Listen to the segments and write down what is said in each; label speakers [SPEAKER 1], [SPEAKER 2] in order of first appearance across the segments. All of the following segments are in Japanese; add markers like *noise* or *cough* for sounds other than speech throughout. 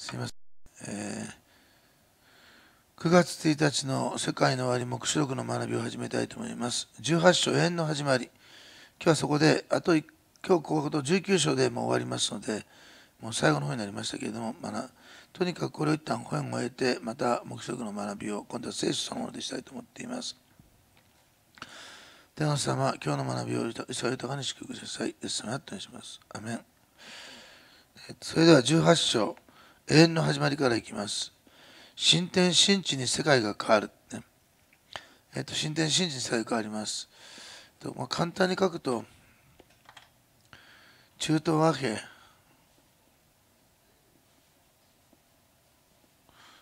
[SPEAKER 1] すいません。えー、9月1日の世界の終わり目視録の学びを始めたいと思います。18章縁の始まり。今日はそこで、あと今日ここと19章でもう終わりますので、もう最後の方になりましたけれども、まあ、とにかくこれを一旦本を終えて、また目視録の学びを今度は聖書そのものでしたいと思っています。天皇様、今日の学びを豊かに祝福ください。イエス様、お願いします。アメン。それでは18章。永遠の始まりからいきます。新天新地に世界が変わる。えっ、と、新天新地に世界が変わります。とまあ、簡単に書くと、中東和平、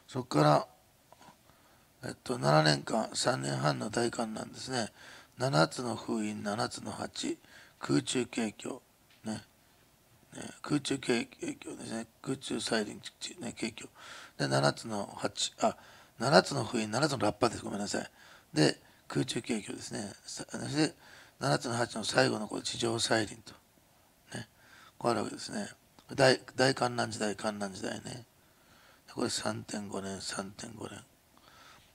[SPEAKER 1] そこから、えっと、7年間、3年半の大観覧ですね。7つの封印、7つの鉢、空中景況。ね。空中景況ですね空中サイリンね景況で7つの八あ7つの封印7つのラッパですごめんなさいで空中景況ですねで7つの8の最後のこ地上サイリンとねこうあるわけですね大大観覧時代観覧時代ねこれ3.5年3.5年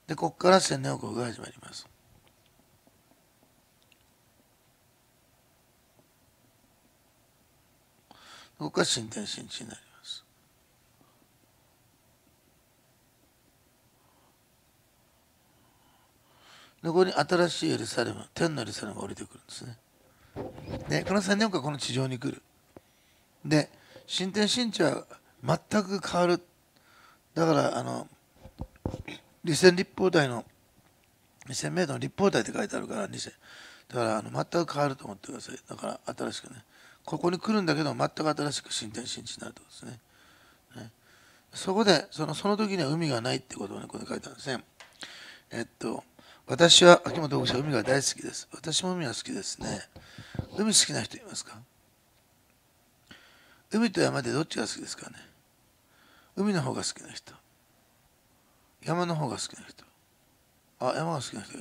[SPEAKER 1] でここから千年王国が始まりますここは新天新地になります。残ここに新しいエルサレム天のエルサレムが降りてくるんですね。でこの3年間この地上に来る。で新天新地は全く変わる。だからあの理千立方体の理泉明度の立方体って書いてあるから二千。だからあの全く変わると思ってくださいだから新しくねここに来るんだけど全く新しく新天新地になるということですね。ねそこでそのその時には海がないってことをねここに書いてあるんですね。えっと私は秋元牧師は海が大好きです。私も海が好きですね。海好きな人いますか海と山でどっちが好きですかね海の方が好きな人。山の方が好きな人。あ、山が好きな人。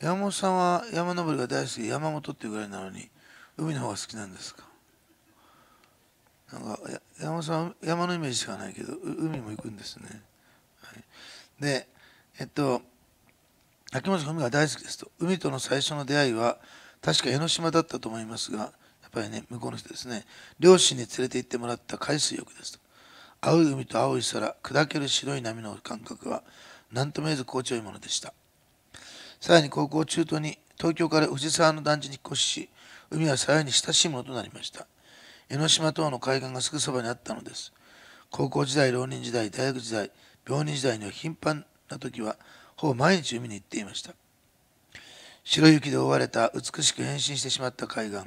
[SPEAKER 1] 山本さんは山登りが大好き、山本っていうぐらいなのに、海の方が好きなんですかなんか山さん山のイメージしかないけど海も行くんですね、はい、でえっと秋元文海が大好きですと海との最初の出会いは確か江ノ島だったと思いますがやっぱりね向こうの人ですね両親に連れて行ってもらった海水浴ですと青い海と青い空砕ける白い波の感覚は何とも言えず心地よいものでしたさらに高校中途に東京から藤沢の団地に引っ越し海はさらに親しいものとなりました江ノ島等の海岸がすぐそばにあったのです高校時代浪人時代大学時代病人時代の頻繁な時はほぼ毎日海に行っていました白雪で覆われた美しく変身してしまった海岸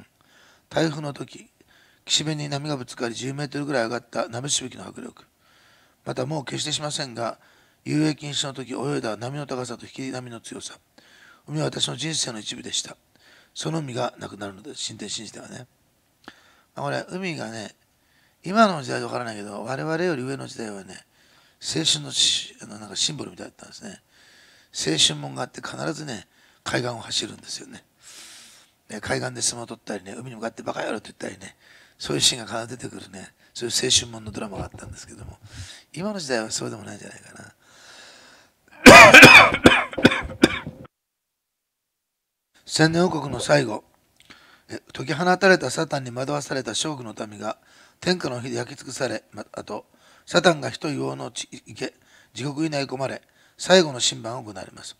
[SPEAKER 1] 台風の時岸辺に波がぶつかり10メートルぐらい上がった波しぶきの迫力またもう決してしませんが遊泳禁止の時泳いだ波の高さと引き波の強さ海は私の人生の一部でしたその実がなくなるので、神殿信じてはね。まあ、これ、海がね、今の時代わからないけど、我々より上の時代はね、青春のあのなんかシンボルみたいだったんですね。青春門があって必ずね、海岸を走るんですよね。ね海岸で相撲を取ったりね、海に向かってバカ野郎って言ったりね、そういうシーンが必ず出てくるね、そういう青春門のドラマがあったんですけども、今の時代はそうでもないんじゃないかな。千年王国の最後解き放たれたサタンに惑わされた将軍の民が天下の火で焼き尽くされあとサタンが人硫黄の池地獄に投げ込まれ最後の審判を行われます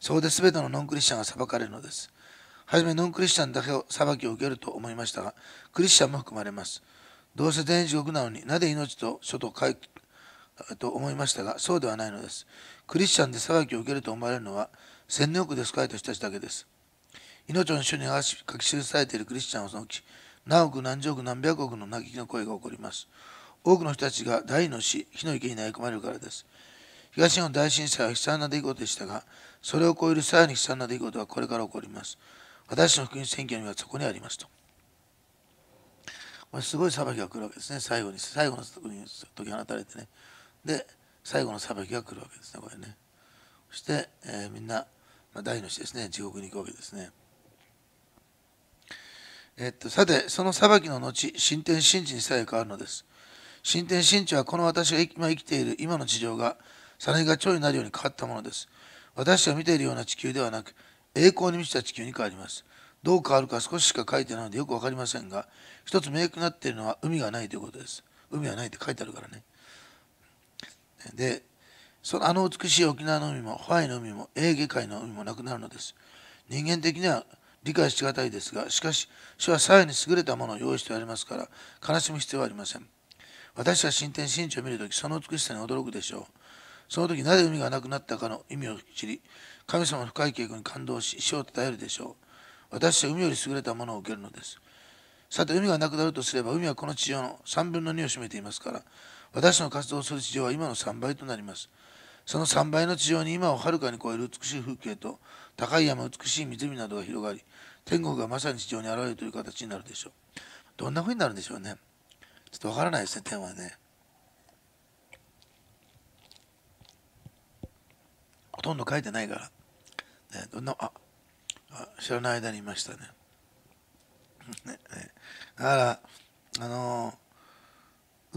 [SPEAKER 1] そこで全てのノンクリスチャンが裁かれるのですはじめノンクリスチャンだけを裁きを受けると思いましたがクリスチャンも含まれますどうせ全員地獄なのになぜ命と書と書いと思いましたがそうではないのですクリスチャンで裁きを受けると思われるのは千年億で仕えた人たちだけです命の主に書き記されているクリスチャンをそのき、何億何十億何百億の嘆きの声が起こります。多くの人たちが大の死、火の池に投げ込まれるからです。東日本大震災は悲惨な出来事でしたが、それを超えるさらに悲惨な出来事はこれから起こります。私の福音宣言にはそこにありますと。これすごい裁きが来るわけですね、最後に。最後の時に解き放たれてね。で、最後の裁きが来るわけですね、これね。そして、えー、みんな、まあ、大の死ですね、地獄に行くわけですね。えっと、さて、その裁きの後、新天神地にさえ変わるのです。新天神地はこの私が今生きている今の地上が、サにが蝶になるように変わったものです。私が見ているような地球ではなく、栄光に満ちた地球に変わります。どう変わるか少ししか書いてないのでよく分かりませんが、一つ明確になっているのは海がないということです。海はないって書いてあるからね。で、そのあの美しい沖縄の海も、ハワイの海も、エーゲ海の海もなくなるのです。人間的には理解しがたいですがしかし主はさらに優れたものを用意しておりますから悲しむ必要はありません私は進展真地を見るときその美しさに驚くでしょうその時なぜ海がなくなったかの意味を知り神様の深い計画に感動し死を称えるでしょう私は海より優れたものを受けるのですさて海がなくなるとすれば海はこの地上の3分の2を占めていますから私の活動する地上は今の3倍となりますその3倍の地上に今をはるかに超える美しい風景と高い山美しい湖などが広がり天国がまさに地上に現れるという形になるでしょう。どんな風になるんでしょうね。ちょっとわからないですね、天はね。ほとんど書いてないから。ね、どんな、あ、あ知らない間にいましたね。*laughs* ねねだから、あのー、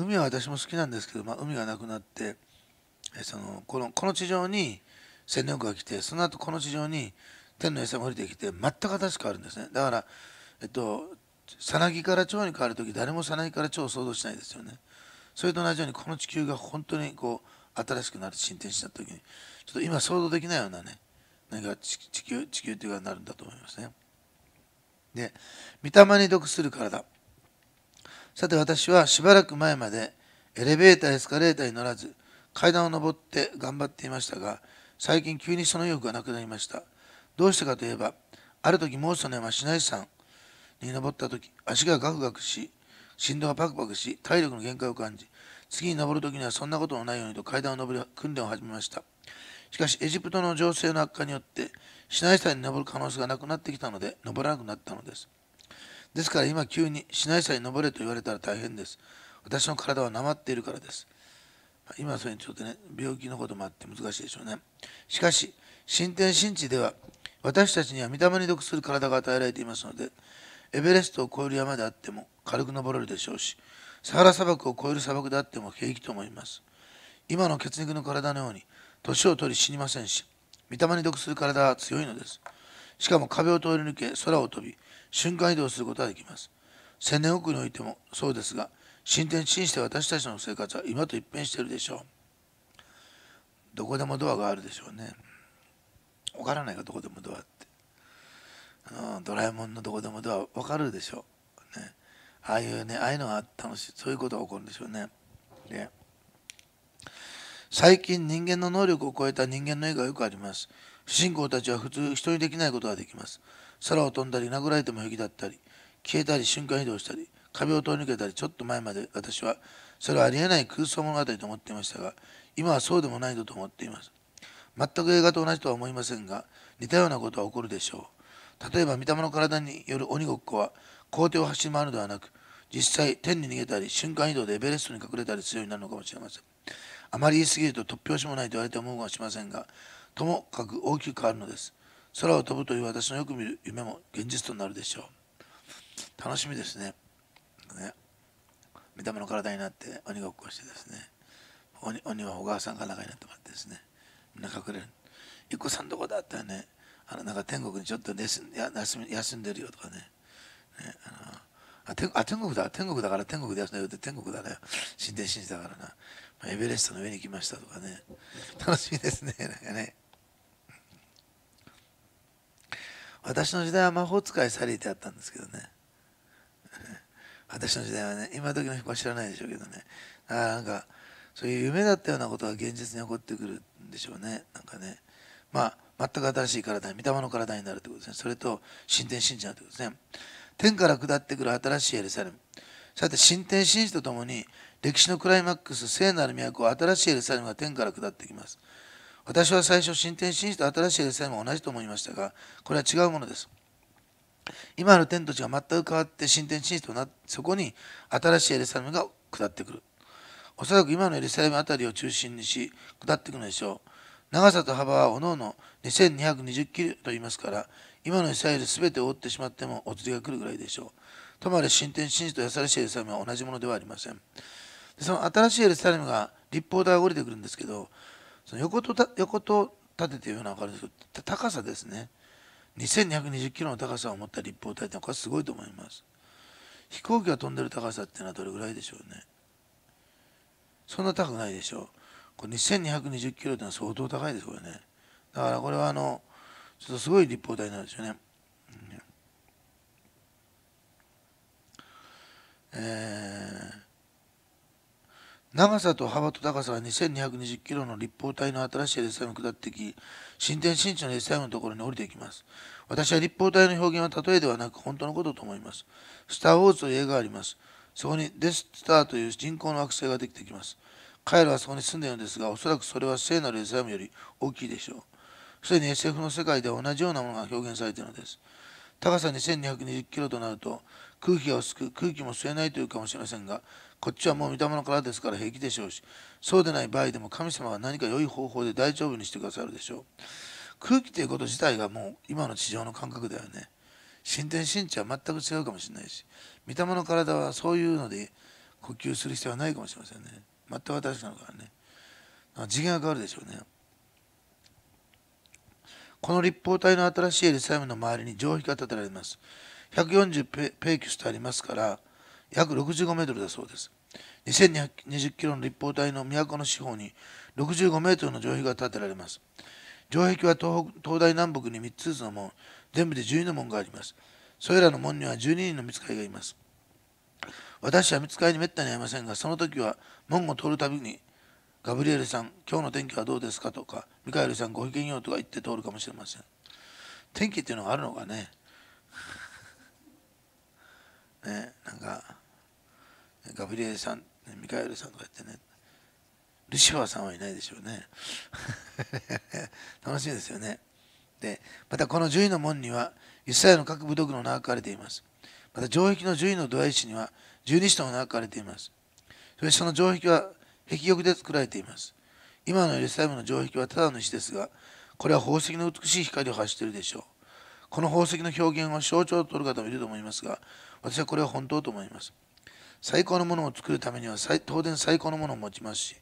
[SPEAKER 1] 海は私も好きなんですけど、まあ、海がなくなって、えそのこのこの地上に戦力が来てその後この地上に天の餌降りてきて全く形変わるんですねだからえっとさなぎから蝶に変わる時誰もさなぎから蝶を想像しないですよねそれと同じようにこの地球が本当にこう新しくなる進展した時にちょっと今想像できないようなね何か地球地球っていうかになるんだと思いますねで御霊に毒する体さて私はしばらく前までエレベーターエスカレーターに乗らず階段を上って頑張っていましたが最近急にその欲がなくなりましたどうしてかといえばある時モーセの山シナイ山に登った時足がガクガクし振動がパクパクし体力の限界を感じ次に登る時にはそんなことのないようにと階段を登り訓練を始めましたしかしエジプトの情勢の悪化によってシナイ山に登る可能性がなくなってきたので登らなくなったのですですから今急にシナイ山に登れと言われたら大変です私の体はなまっているからです今それにちょっとね病気のこともあって難しいでしょうねしかし新天新地では私たちには御霊に属する体が与えられていますので、エベレストを越える山であっても軽く登れるでしょうし、サハラ砂漠を越える砂漠であっても平気と思います。今の血肉の体のように、年を取り死にませんし、御霊に属する体は強いのです。しかも壁を通り抜け、空を飛び、瞬間移動することができます。千年奥においてもそうですが、進展信じして私たちの生活は今と一変しているでしょう。どこでもドアがあるでしょうね。分からないよどこでもドアって、うん、ドラえもんのどこでもドア分かるでしょう、ね、ああいうねああいうのが楽しいそういうことが起こるんでしょうねで最近人間の能力を超えた人間の絵がよくあります不信仰たちは普通人にできないことができます空を飛んだり殴られても平気だったり消えたり瞬間移動したり壁を通り抜けたりちょっと前まで私はそれはありえない空想物語と思っていましたが今はそうでもないと思っています全く映画と同じとは思いませんが似たようなことは起こるでしょう例えば御霊の体による鬼ごっこは皇帝を走り回るのではなく実際天に逃げたり瞬間移動でエベレストに隠れたりするようになるのかもしれませんあまり言い過ぎると突拍子もないと言われて思うかもしれませんがともかく大きく変わるのです空を飛ぶという私のよく見る夢も現実となるでしょう楽しみですねね目の体になって鬼ごっこしてですね鬼は小川さんが仲になってもらってですね中くれ一個さんどこだったらねあのなんか天国にちょっと休ん休み休んでるよとかね、ね、あのあ天あ天国だ天国だから天国で休んでるって天国だね神殿神事だからな、まあ、エベレストの上に来ましたとかね楽しみですね *laughs* なんかね私の時代は魔法使いサリーてあったんですけどね *laughs* 私の時代はね今時の人は知らないでしょうけどねあなんかそういう夢だったようなことが現実に起こってくるんでしょうねなんかねまあ全く新しい体に御霊の体になるということですねそれと神殿信者ということですね天から下ってくる新しいエルサレムさて神殿神事とともに歴史のクライマックス聖なる都新しいエルサレムが天から下ってきます私は最初神殿神事と新しいエルサレムは同じと思いましたがこれは違うものです今の天と地が全く変わって神殿神事となってそこに新しいエルサレムが下ってくるおそらく今のエルサレム辺りを中心にし下っていくのでしょう長さと幅はおのおの2220キロと言いますから今のイスラエル全てを覆ってしまってもお釣りが来るぐらいでしょうともあれ進展真実と優しいエルサレムは同じものではありませんその新しいエルサレムが立方体が降りてくるんですけどその横と横と立てていうのは分かるんですけど高さですね2220キロの高さを持った立方体ってこれはすごいと思います飛行機が飛んでる高さっていうのはどれぐらいでしょうねそんな高くないでしょこれ2220キロってのは相当高いですこれねだからこれはあのちょっとすごい立方体なんですよね、えー、長さと幅と高さは2220キロの立方体の新しい列車を下ってき、新天新地の列ムのところに降りていきます。私は立方体の表現は例えではなく本当のことと思います。スター・ウォーズという映画があります。そこにデスターという人工の惑星ができてきます。彼らはそこに住んでいるのですが、おそらくそれは聖なるエザムより大きいでしょう。すでに SF の世界では同じようなものが表現されているのです。高さ2220キロとなると、空気が薄く空気も吸えないというかもしれませんが、こっちはもう見たものからですから平気でしょうし、そうでない場合でも神様は何か良い方法で大丈夫にしてくださるでしょう。空気ということ自体がもう今の地上の感覚だよね。進展進地は全く違うかもしれないし、た霊の体はそういうので呼吸する必要はないかもしれませんね全く私なのからね次元が変わるでしょうねこの立方体の新しいエリサイムの周りに城壁が建てられます140ペペーキュスとありますから約65メートルだそうです2220キロの立方体の都の四方に65メートルの城壁が建てられます城壁は東北東大南北に3つずつの門全部で12の門がありますそれらの門には12人の見つかりがいます。私は見つかりにめったに会いませんが、その時は門を通るたびに、ガブリエルさん、今日の天気はどうですかとか、ミカエルさん、ご意見よとか言って通るかもしれません。天気っていうのがあるのかね。*laughs* ね、なんか、ガブリエルさん、ミカエルさんとか言ってね、ルシファーさんはいないでしょうね。*laughs* 楽しいですよね。で、またこの1の門には、イスラエルの各部族の名が書かれています。また城壁の順位の土台石には十二使徒の名が書かれています。そしてその城壁は壁翼で作られています。今のエルサレムの城壁はただの石ですが、これは宝石の美しい光を発しているでしょう。この宝石の表現を象徴と取る方もいると思いますが、私はこれは本当と思います。最高のものを作るためには当然最高のものを持ちますし、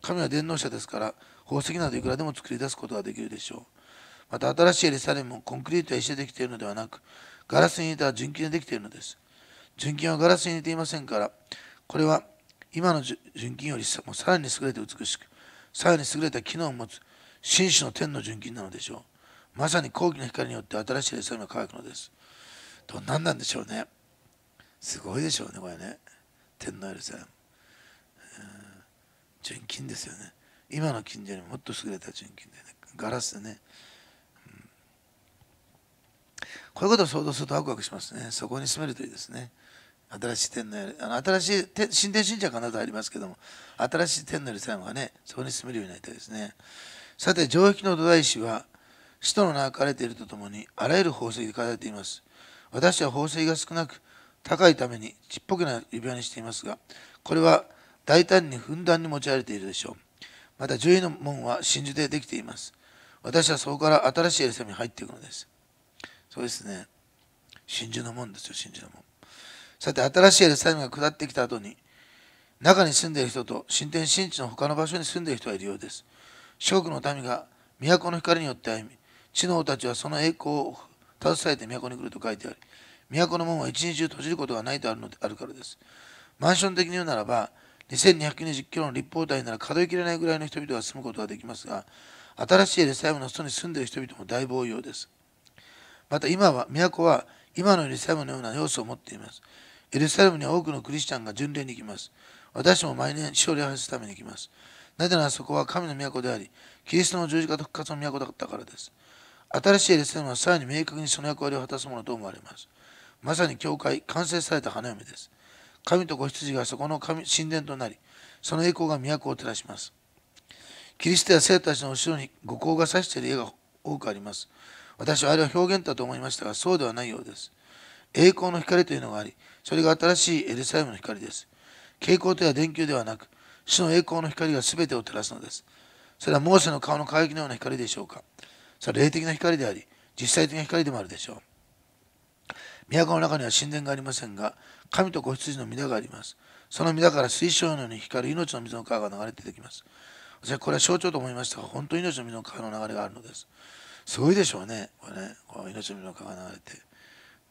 [SPEAKER 1] 神は電能者ですから、宝石などいくらでも作り出すことができるでしょう。また新しいエルサレムもコンクリートや石でできているのではなく、ガラスに入れた純金でできているのです。純金はガラスに入れていませんから、これは今の純金よりもさらに優れて美しく、さらに優れた機能を持つ真摯の天の純金なのでしょう。まさに高貴な光によって新しいエルサレムが輝くのです。どんなんなんでしょうね。すごいでしょうね、これね。天のエルサレム。純金ですよね。今の金じゃもっと優れた純金でね、ガラスでね。こういうことを想像するとワクワクしますね。そこに住めるといいですね。新しい天皇あの新しい新天信者かなとありますけども、新しい天のより最がね、そこに住めるようになりたいですね。さて、城壁の土台石は、使徒の名が書かれているとともに、あらゆる宝石が書かれています。私は宝石が少なく、高いためにちっぽけな指輪にしていますが、これは大胆にふんだんに持ち歩いているでしょう。また、獣医の門は真珠でできています。私はそこから新しいエルサレムに入っていくのです。そうですね。真珠のんですよ、真珠の門。さて、新しいエルサレムが下ってきた後に、中に住んでいる人と神殿新地の他の場所に住んでいる人がいるようです。諸国の民が都の光によって歩み、知能たちはその栄光を携えて都に来ると書いてあり、都の門は一日中閉じることがないとあるのであるからです。マンション的に言うならば、2220キロの立方体なら数えきれないぐらいの人々が住むことができますが、新しいエルサレムの外に住んでいる人々も大暴用です。また今は都は今のエルサレムのような要素を持っています。エルサレムには多くのクリスチャンが巡礼に行きます。私も毎年勝利をたすために行きます。なぜならそこは神の都であり、キリストの十字架と復活の都だったからです。新しいエルサレムはさらに明確にその役割を果たすものと思われます。まさに教会、完成された花嫁です。神と子羊がそこの神神殿となり、その栄光が都を照らします。キリストや生徒たちの後ろに五光が差している家が多くあります。私はあれは表現だと思いましたが、そうではないようです。栄光の光というのがあり、それが新しいエルサレムの光です。蛍光とや電球ではなく、主の栄光の光が全てを照らすのです。それはモーセの顔の輝きのような光でしょうか。それは霊的な光であり、実際的な光でもあるでしょう。都の中には神殿がありませんが、神と子羊の皆があります。その皆から水晶のように光る命の水の川が流れてきます。私はこれは象徴と思いましたが、本当に命の水の川の流れがあるのです。すごいでしょうねこれねこう命の川が流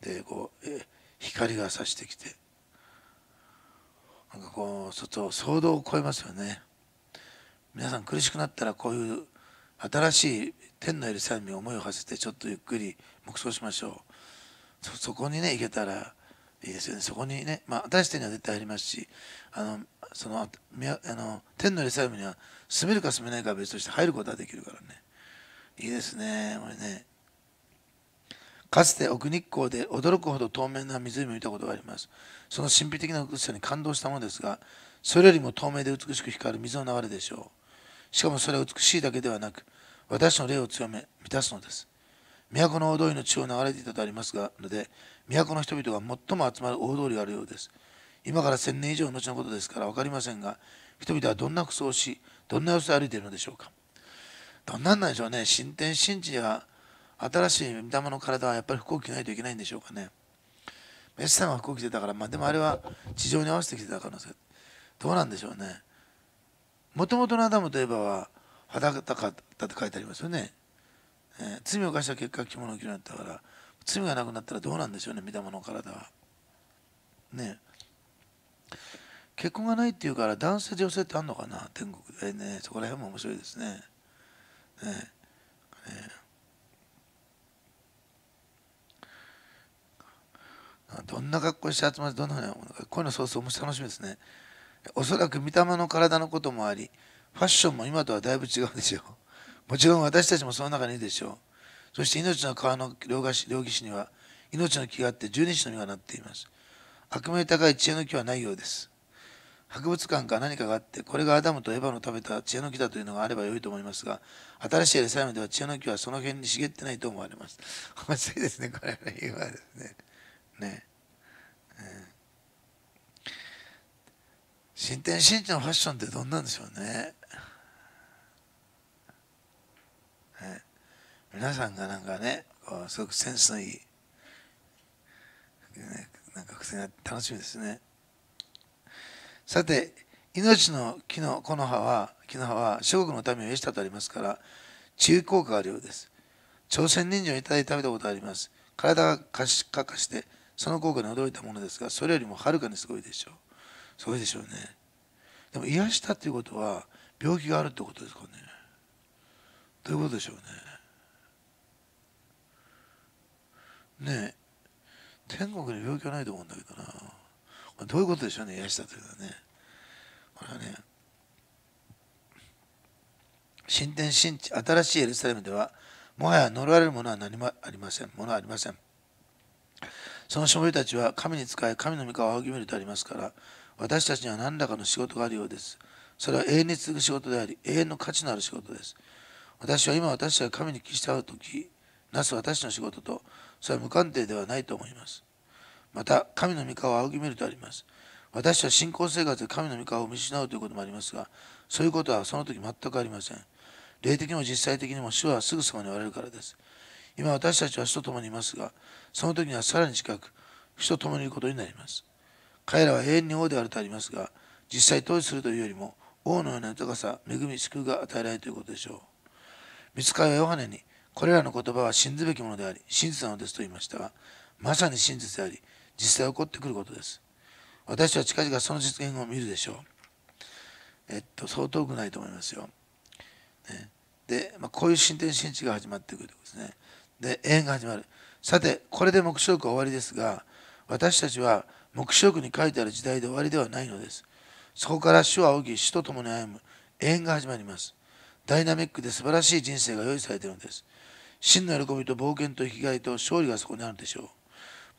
[SPEAKER 1] れてでこうえ光が差してきてなんかこうちっと騒動を超えますよね皆さん苦しくなったらこういう新しい天のエルサレムに思いを馳せてちょっとゆっくり黙想しましょうそこにね行けたらいいですよねそこにね、まあ、新しいには絶対ありますしあのそのあの天のエルサレムには住めるか住めないかは別として入ることはできるからねいいですねこれねかつて奥日光で驚くほど透明な湖を見たことがありますその神秘的な美しさに感動したものですがそれよりも透明で美しく光る水の流れでしょうしかもそれは美しいだけではなく私の霊を強め満たすのです都の大通りの地を流れていたとありますがので都の人々が最も集まる大通りがあるようです今から1000年以上の後のことですから分かりませんが人々はどんな服装をしどんな様子で歩いているのでしょうかどんなんなんでしょうね新天神事は新しい御霊の体はやっぱり服を着ないといけないんでしょうかねメッシさんは服を着てたからまあでもあれは地上に合わせてきてた可能性どうなんでしょうねもともとのアダムといえばは裸だったって書いてありますよね、えー、罪を犯した結果着物を着るようになったから罪がなくなったらどうなんでしょうね御霊の体はね結婚がないっていうから男性女性ってあんのかな天国えー、ねそこら辺も面白いですねね。ねどんな格好して集まってどんなふうものかこういうのそうそう楽しみですねおそらく見た目の体のこともありファッションも今とはだいぶ違うでしょう *laughs* もちろん私たちもその中にいるでしょうそして命の川の両岸両岸には命の木があって十二支の実がなっています悪名高い知恵の木はないようです博物館か何かがあってこれがアダムとエヴァの食べた知恵の木だというのがあれば良いと思いますが新しいエルサレムでは知恵の木はその辺に茂ってないと思われます。面白いですねこれは今ですね。ね、う新天新地のファッションってどんなんでしょうね。ね皆さんがなんかねこうすごくセンスのいい、ね、なんか癖が楽しみですね。さて、命の木の木の葉は、木の葉は諸国の民を得したとありますから、治癒効果があるようです。朝鮮人参をいただいて食べたことがあります。体が可視化して、その効果に驚いたものですが、それよりもはるかにすごいでしょう。すごいでしょうね。でも癒したということは、病気があるってことですかね。どういうことでしょうね。ねえ、天国に病気はないと思うんだけどな。どういうことでしょうね、癒したというのはね。これはね、新天新地、新しいエルサレムでは、もはや呪われるものは何もありません。ものはありません。そのしもたちは神に仕え、神の御顔を仰ぎ見るとありますから、私たちには何らかの仕事があるようです。それは永遠に続く仕事であり、永遠の価値のある仕事です。私は今私たちが神に聞し従うとき、なす私の仕事と、それは無関係ではないと思います。また神の御顔を仰ぎ見るとあります私は信仰生活で神の御顔を見失うということもありますがそういうことはその時全くありません霊的にも実際的にも主はすぐそばにおられるからです今私たちは主と共にいますがその時にはさらに近く主と共にいることになります彼らは永遠に王であるとありますが実際統治するというよりも王のような豊かさ恵み救いが与えられるということでしょう見つかりはヨハネにこれらの言葉は信ずべきものであり真実なのですと言いましたがまさに真実であり実際起こってくることです私は近々その実現を見るでしょうえっとそう遠くないと思いますよ、ね、で、まあ、こういう進展新地が始まってくるということですねで遠が始まるさてこれで黙示録は終わりですが私たちは黙示録に書いてある時代で終わりではないのですそこから主は仰ぎ主と共に歩む永遠が始まりますダイナミックで素晴らしい人生が用意されているのです真の喜びと冒険と生きがいと勝利がそこにあるでしょう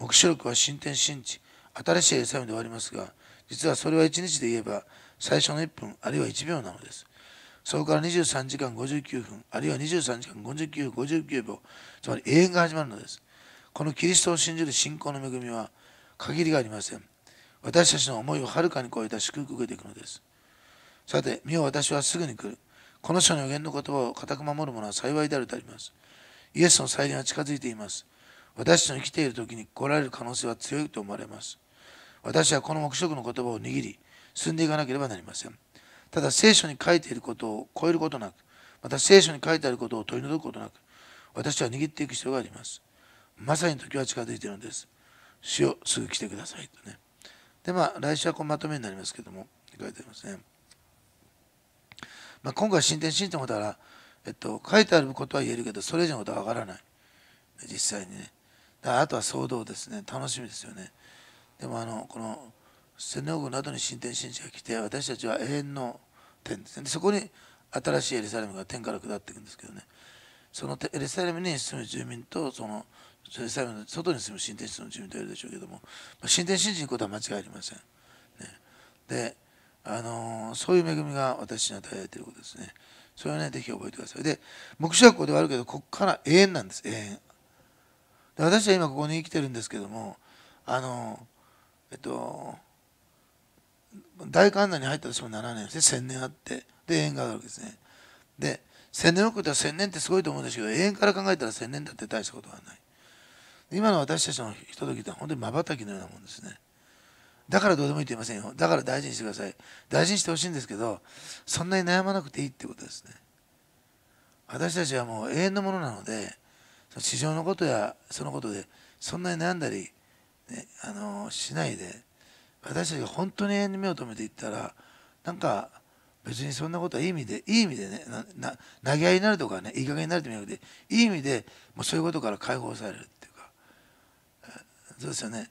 [SPEAKER 1] 黙示録は進展進知、新しいエサミではありますが、実はそれは1日で言えば最初の1分、あるいは1秒なのです。そこから23時間59分、あるいは23時間59分59秒、つまり永遠が始まるのです。このキリストを信じる信仰の恵みは限りがありません。私たちの思いをはるかに超えた祝福を受けていくのです。さて、見よ私はすぐに来る。この書の予言の言葉を固く守る者は幸いであるとあります。イエスの再臨は近づいています。私の生きている時に来られる可能性は強いと思われます。私はこの黙食の言葉を握り、進んでいかなければなりません。ただ、聖書に書いていることを超えることなく、また聖書に書いてあることを取り除くことなく、私は握っていく必要があります。まさに時は近づいているのです。主よ、すぐ来てください。とね。で、まあ、来週はこうまとめになりますけども、書いてありますね。まあ、今回、進展、進展もだたら、えっと、書いてあることは言えるけど、それ以上のことはわからない。実際にね。あとは騒動ですね楽しみですよねでもあのこの千能軍などに新天神事が来て私たちは永遠の天ですねそこに新しいエルサレムが天から下っていくんですけどねそのエルサレムに住む住民とそのエルサレムの外に住む神殿室の住民といるでしょうけども新天神事に行くことは間違いありません、ね、であのそういう恵みが私に与えられていることですねそれはねぜひ覚えてくださいで目視ここではあるけどここから永遠なんです永遠私は今ここに生きてるんですけどもあのえっと大観覧に入ったとしても7年ですね1000年あってで縁があるわけですねで1000年のことは1000年ってすごいと思うんですけど永遠から考えたら1000年だって大したことはない今の私たちのひとときって本当にまばたきのようなもんですねだからどうでもいいって言いませんよだから大事にしてください大事にしてほしいんですけどそんなに悩まなくていいってことですね私たちはもう永遠のものなのでそののことやそのことでそんなに悩んだり、ね、あのしないで私たちが本当に永遠に目を留めていったらなんか別にそんなことはいい意味でいい意味でねなな投げ合いになるとかねいい加減になるという意味でいい意味でもうそういうことから解放されるっていうかそうですよね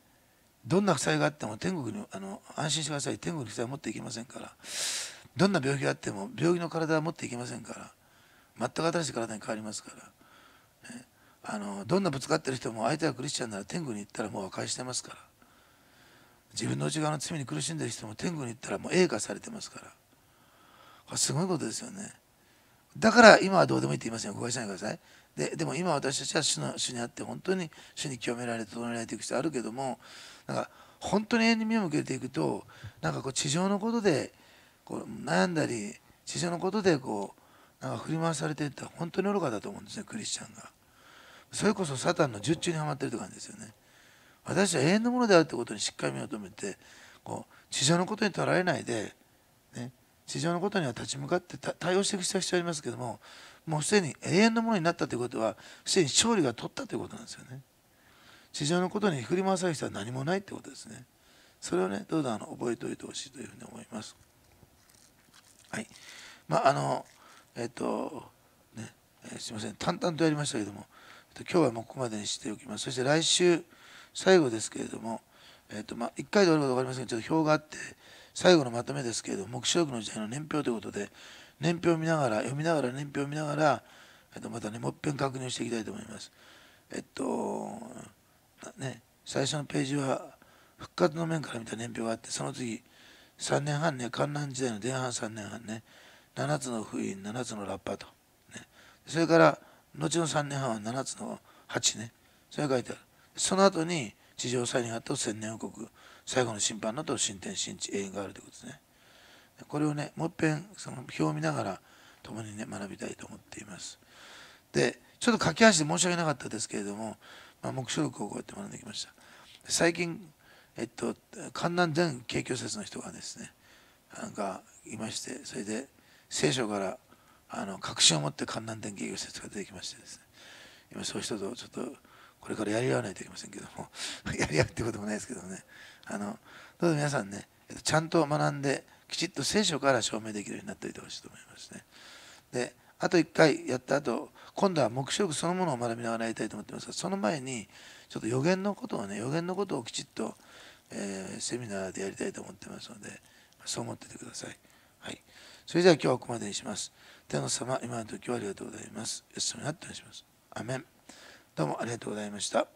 [SPEAKER 1] どんな負債があっても天国にあの安心してください天国に負債を持っていきませんからどんな病気があっても病気の体は持っていきませんから全く新しい体に変わりますから。あのどんなぶつかってる人も相手がクリスチャンなら天国に行ったらもう和解してますから自分の内側の罪に苦しんでる人も天国に行ったらもう栄華されてますからこれすごいことですよねだから今はどうでもいいって言いませんよ誤解しないでくださいででも今私たちは主の主にあって本当に主に清められて整えられていく必要あるけどもなんか本当に永遠に目を向けていくとなんかこう地上のことでこう悩んだり地上のことでこうなんか振り回されていったら本当に愚かだと思うんですねクリスチャンが。それこそサタンの術中にはまってるって感じですよね私は永遠のものであるってことにしっかり目を留めてこう地上のことにとらえないで、ね、地上のことには立ち向かって対応していく必要はありますけどももうすでに永遠のものになったということはすでに勝利が取ったということなんですよね地上のことに振り回される人は何もないってことですねそれをねどうぞあの覚えておいてほしいというふうに思いますはいまああのえっとね、えー、すみません淡々とやりましたけどもと今日はもうここまでにしておきますそして来週最後ですけれども、えーとまあ、1回で終わるか分かりませんがちょっと表があって最後のまとめですけれども黙示録の時代の年表ということで年表を見ながら読みながら年表を見ながら、えー、とまたねもう一遍確認していきたいと思います。えっとね最初のページは復活の面から見た年表があってその次3年半ね観覧時代の前半3年半ね7つの封印7つのラッパと、ね、それから後の3年半は7つの8ねそれが書いてあるその後に地上最派と千年王国最後の審判のと新天新地永遠があるということですねこれをねもう一遍その表を見ながら共にね学びたいと思っていますでちょっと書け足で申し訳なかったですけれども、まあ、目標録をこうやって学んできました最近えっと観南全景況説の人がですねなんかいましてそれで聖書からあの確信を持って観覧電気説が出てきましてですね今そういう人とちょっとこれからやり合わないといけませんけども *laughs* やり合うってこともないですけどねあのどうぞ皆さんねちゃんと学んできちっと聖書から証明できるようになっておいてほしいと思いますねであと1回やった後今度は黙示録そのものを学びながらやりたいと思ってますがその前にちょっと予言のことをね予言のことをきちっと、えー、セミナーでやりたいと思ってますのでそう思っててください、はい、それでは今日はここまでにします天皇様、今の時はありがとうございます。イエス様にお願いします。アメン。どうもありがとうございました。